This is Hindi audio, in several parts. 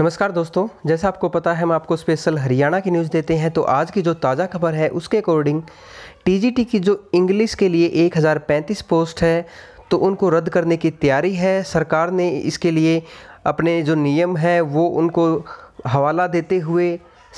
नमस्कार दोस्तों जैसा आपको पता है हम आपको स्पेशल हरियाणा की न्यूज़ देते हैं तो आज की जो ताज़ा खबर है उसके अकॉर्डिंग टीजीटी की जो इंग्लिश के लिए पैंतीस पोस्ट है तो उनको रद्द करने की तैयारी है सरकार ने इसके लिए अपने जो नियम है वो उनको हवाला देते हुए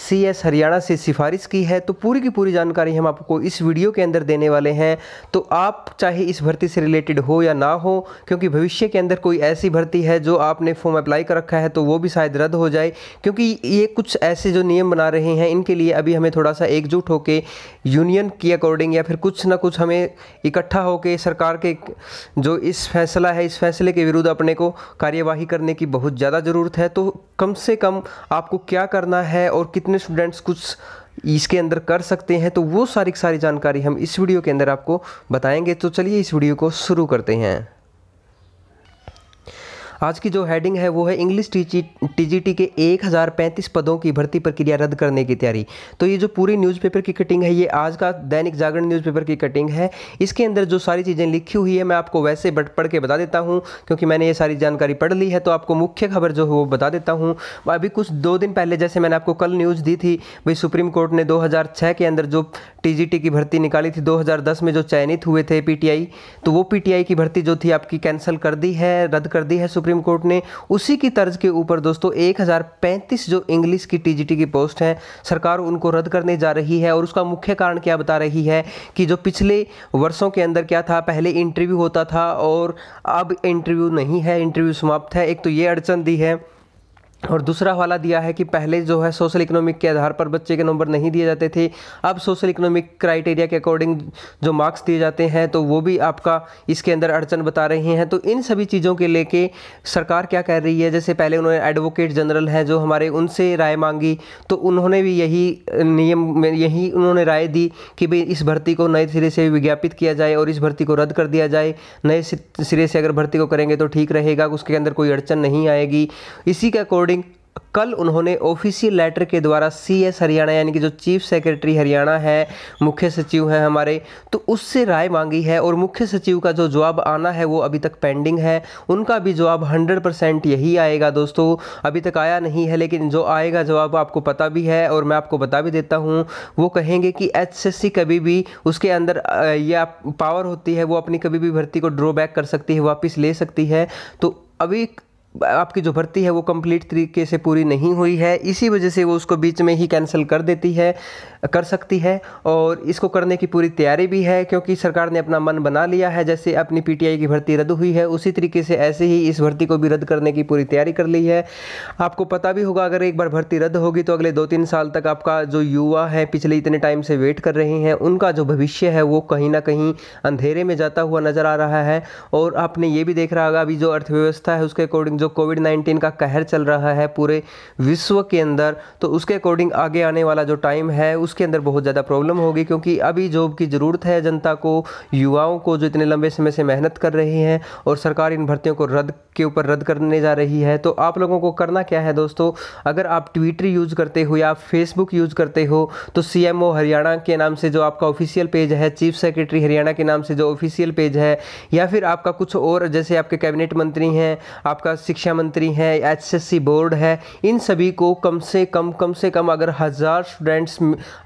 सी एस हरियाणा से सिफारिश की है तो पूरी की पूरी जानकारी हम आपको इस वीडियो के अंदर देने वाले हैं तो आप चाहे इस भर्ती से रिलेटेड हो या ना हो क्योंकि भविष्य के अंदर कोई ऐसी भर्ती है जो आपने फॉर्म अप्लाई कर रखा है तो वो भी शायद रद्द हो जाए क्योंकि ये कुछ ऐसे जो नियम बना रहे हैं इनके लिए अभी हमें थोड़ा सा एकजुट होकर यूनियन के अकॉर्डिंग या फिर कुछ ना कुछ हमें इकट्ठा होकर सरकार के जो इस फैसला है इस फैसले के विरुद्ध अपने को कार्यवाही करने की बहुत ज़्यादा ज़रूरत है तो कम से कम आपको क्या करना है और कितने अपने स्टूडेंट्स कुछ इसके अंदर कर सकते हैं तो वो सारी सारी जानकारी हम इस वीडियो के अंदर आपको बताएंगे तो चलिए इस वीडियो को शुरू करते हैं आज की जो हेडिंग है वो है इंग्लिश टीजीटी के एक हज़ार पैंतीस पदों की भर्ती प्रक्रिया रद्द करने की तैयारी तो ये जो पूरी न्यूज़पेपर की कटिंग है ये आज का दैनिक जागरण न्यूज़पेपर की कटिंग है इसके अंदर जो सारी चीज़ें लिखी हुई है मैं आपको वैसे बट पढ़ के बता देता हूँ क्योंकि मैंने ये सारी जानकारी पढ़ ली है तो आपको मुख्य खबर जो है वो बता देता हूँ अभी कुछ दो दिन पहले जैसे मैंने आपको कल न्यूज़ दी थी भाई सुप्रीम कोर्ट ने दो के अंदर जो टी की भर्ती निकाली थी दो में जो चयनित हुए थे पी तो वो पी की भर्ती जो थी आपकी कैंसिल कर दी है रद्द कर दी है सुप्रीम सुप्रीम कोर्ट ने उसी की तर्ज के ऊपर दोस्तों एक जो इंग्लिश की टीजीटी की पोस्ट है सरकार उनको रद्द करने जा रही है और उसका मुख्य कारण क्या बता रही है कि जो पिछले वर्षों के अंदर क्या था पहले इंटरव्यू होता था और अब इंटरव्यू नहीं है इंटरव्यू समाप्त है एक तो ये अड़चन दी है और दूसरा हवाला दिया है कि पहले जो है सोशल इकोनॉमिक के आधार पर बच्चे के नंबर नहीं दिए जाते थे अब सोशल इकोनॉमिक क्राइटेरिया के अकॉर्डिंग जो मार्क्स दिए जाते हैं तो वो भी आपका इसके अंदर अड़चन बता रहे हैं तो इन सभी चीज़ों के लेके सरकार क्या कह रही है जैसे पहले उन्होंने एडवोकेट जनरल हैं जो हमारे उनसे राय मांगी तो उन्होंने भी यही नियम में यही उन्होंने राय दी कि भाई इस भर्ती को नए सिरे से विज्ञापित किया जाए और इस भर्ती को रद्द कर दिया जाए नए सिरे से अगर भर्ती को करेंगे तो ठीक रहेगा उसके अंदर कोई अड़चन नहीं आएगी इसी के अकॉर्डिंग अकॉर्डिंग कल उन्होंने ऑफिशियल लेटर के द्वारा सीएस हरियाणा यानी कि जो चीफ सेक्रेटरी हरियाणा है मुख्य सचिव हैं हमारे तो उससे राय मांगी है और मुख्य सचिव का जो जवाब आना है वो अभी तक पेंडिंग है उनका भी जवाब 100 परसेंट यही आएगा दोस्तों अभी तक आया नहीं है लेकिन जो आएगा जवाब आपको पता भी है और मैं आपको बता भी देता हूँ वो कहेंगे कि एच कभी भी उसके अंदर यह पावर होती है वो अपनी कभी भी भर्ती को ड्रॉबैक कर सकती है वापस ले सकती है तो अभी आपकी जो भर्ती है वो कंप्लीट तरीके से पूरी नहीं हुई है इसी वजह से वो उसको बीच में ही कैंसिल कर देती है कर सकती है और इसको करने की पूरी तैयारी भी है क्योंकि सरकार ने अपना मन बना लिया है जैसे अपनी पीटीआई की भर्ती रद्द हुई है उसी तरीके से ऐसे ही इस भर्ती को भी रद्द करने की पूरी तैयारी कर ली है आपको पता भी होगा अगर एक बार भर्ती रद्द होगी तो अगले दो तीन साल तक आपका जो युवा है पिछले इतने टाइम से वेट कर रहे हैं उनका जो भविष्य है वो कहीं ना कहीं अंधेरे में जाता हुआ नज़र आ रहा है और आपने ये भी देख रहा होगा अभी जो अर्थव्यवस्था है उसके अकॉर्डिंग जो कोविड नाइन्टीन का कहर चल रहा है पूरे विश्व के अंदर तो उसके अकॉर्डिंग आगे आने वाला जो टाइम है उसके अंदर बहुत ज़्यादा प्रॉब्लम होगी क्योंकि अभी जॉब की ज़रूरत है जनता को युवाओं को जो इतने लंबे समय से मेहनत कर रहे हैं और सरकार इन भर्तियों को रद्द के ऊपर रद्द करने जा रही है तो आप लोगों को करना क्या है दोस्तों अगर आप ट्विटर यूज़ करते हो या फेसबुक यूज़ करते हो तो सी हरियाणा के नाम से जो आपका ऑफिशियल पेज है चीफ सेक्रेटरी हरियाणा के नाम से जो ऑफिशियल पेज है या फिर आपका कुछ और जैसे आपके कैबिनेट मंत्री हैं आपका शिक्षा मंत्री हैं एचएससी बोर्ड है इन सभी को कम से कम कम से कम अगर हज़ार स्टूडेंट्स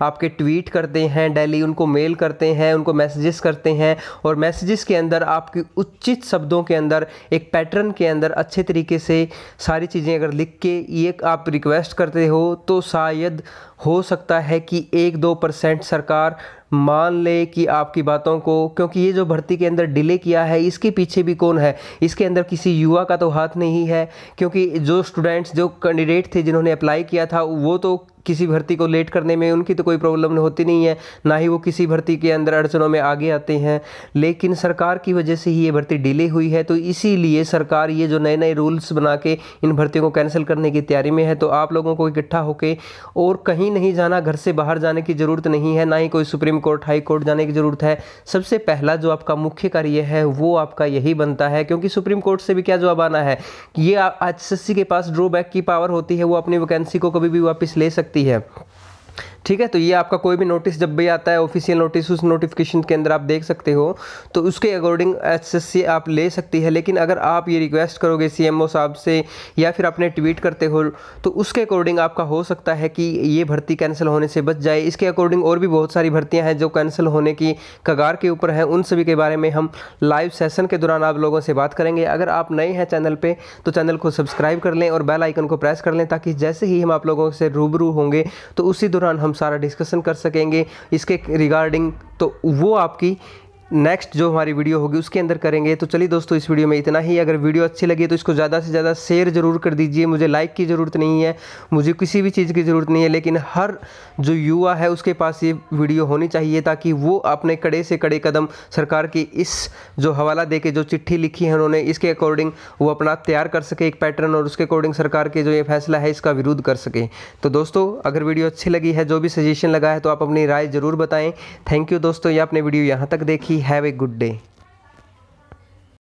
आपके ट्वीट करते हैं डेली उनको मेल करते हैं उनको मैसेजेस करते हैं और मैसेजेस के अंदर आपकी उचित शब्दों के अंदर एक पैटर्न के अंदर अच्छे तरीके से सारी चीज़ें अगर लिख के ये आप रिक्वेस्ट करते हो तो शायद हो सकता है कि एक दो परसेंट सरकार मान ले कि आपकी बातों को क्योंकि ये जो भर्ती के अंदर डिले किया है इसके पीछे भी कौन है इसके अंदर किसी युवा का तो हाथ नहीं है क्योंकि जो स्टूडेंट्स जो कैंडिडेट थे जिन्होंने अप्लाई किया था वो तो किसी भर्ती को लेट करने में उनकी तो कोई प्रॉब्लम होती नहीं है ना ही वो किसी भर्ती के अंदर अड़चनों में आगे आते हैं लेकिन सरकार की वजह से ही ये भर्ती डिले हुई है तो इसीलिए सरकार ये जो नए नए रूल्स बना के इन भर्तियों को कैंसिल करने की तैयारी में है तो आप लोगों को इकट्ठा होकर और कहीं नहीं जाना घर से बाहर जाने की ज़रूरत नहीं है ना ही कोई सुप्रीम कोर्ट हाई कोर्ट जाने की ज़रूरत है सबसे पहला जो आपका मुख्य कार्य है वो आपका यही बनता है क्योंकि सुप्रीम कोर्ट से भी क्या जवाब आना है ये एच के पास ड्रॉबैक की पावर होती है वो अपनी वैकेंसी को कभी भी वापस ले सकते सकती है ठीक है तो ये आपका कोई भी नोटिस जब भी आता है ऑफिशियल नोटिस उस नोटिफिकेशन के अंदर आप देख सकते हो तो उसके अकॉर्डिंग एच आप ले सकती है लेकिन अगर आप ये रिक्वेस्ट करोगे सी साहब से या फिर आपने ट्वीट करते हो तो उसके अकॉर्डिंग आपका हो सकता है कि ये भर्ती कैंसिल होने से बच जाए इसके अकॉर्डिंग और भी बहुत सारी भर्तियाँ हैं जो कैंसिल होने की कगार के ऊपर हैं उन सभी के बारे में हम लाइव सेशन के दौरान आप लोगों से बात करेंगे अगर आप नए हैं चैनल पर तो चैनल को सब्सक्राइब कर लें और बेल आइकन को प्रेस कर लें ताकि जैसे ही हम आप लोगों से रूबरू होंगे तो उसी दौरान हम सारा डिस्कशन कर सकेंगे इसके रिगार्डिंग तो वो आपकी नेक्स्ट जो हमारी वीडियो होगी उसके अंदर करेंगे तो चलिए दोस्तों इस वीडियो में इतना ही अगर वीडियो अच्छी लगी तो इसको ज़्यादा से ज़्यादा शेयर ज़रूर कर दीजिए मुझे लाइक की ज़रूरत नहीं है मुझे किसी भी चीज़ की ज़रूरत नहीं है लेकिन हर जो युवा है उसके पास ये वीडियो होनी चाहिए ताकि वो अपने कड़े से कड़े कदम सरकार की इस जो हवाला दे के जो चिट्ठी लिखी है उन्होंने इसके अकॉर्डिंग वो अपना तैयार कर सके एक पैटर्न और उसके अकॉर्डिंग सरकार के जो ये फैसला है इसका विरोध कर सके तो दोस्तों अगर वीडियो अच्छी लगी है जो भी सजेशन लगा है तो आप अपनी राय ज़रूर बताएँ थैंक यू दोस्तों ये आपने वीडियो यहाँ तक देखी Have a good day.